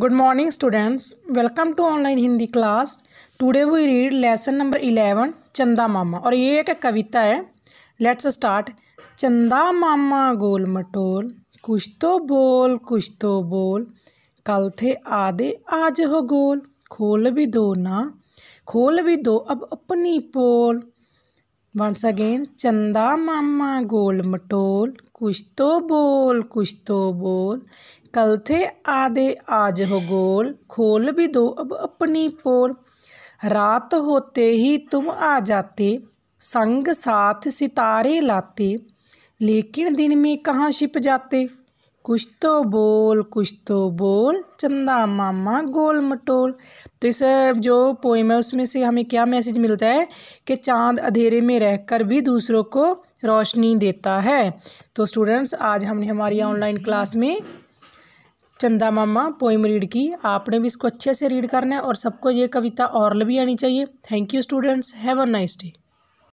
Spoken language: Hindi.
good morning students welcome to online Hindi class today we read lesson number eleven चंदा मामा और ये एक कविता है लेट्स स्टार्ट चंदा मामा गोल मटोल कुछ तो बोल कुछ तो बोल कल थे आधे आज हो गोल खोल भी दो ना खोल भी दो अब अपनी पोल वंस अगेन चंदा मामा गोल मटोल कुछ तो बोल कुछ तो बोल कल थे आधे आज हो गोल खोल भी दो अब अपनी पोल रात होते ही तुम आ जाते संग साथ सितारे लाते लेकिन दिन में कहाँ छिप जाते कुछ तो बोल कुछ तो बोल चंदा मामा गोल मटोल तो इस जो पोइम है उसमें से हमें क्या मैसेज मिलता है कि चांद अंधेरे में रहकर भी दूसरों को रोशनी देता है तो स्टूडेंट्स आज हमने हमारी ऑनलाइन क्लास में चंदा मामा पोइम रीड की आपने भी इसको अच्छे से रीड करना है और सबको ये कविता और भी आनी चाहिए thank you students have a nice day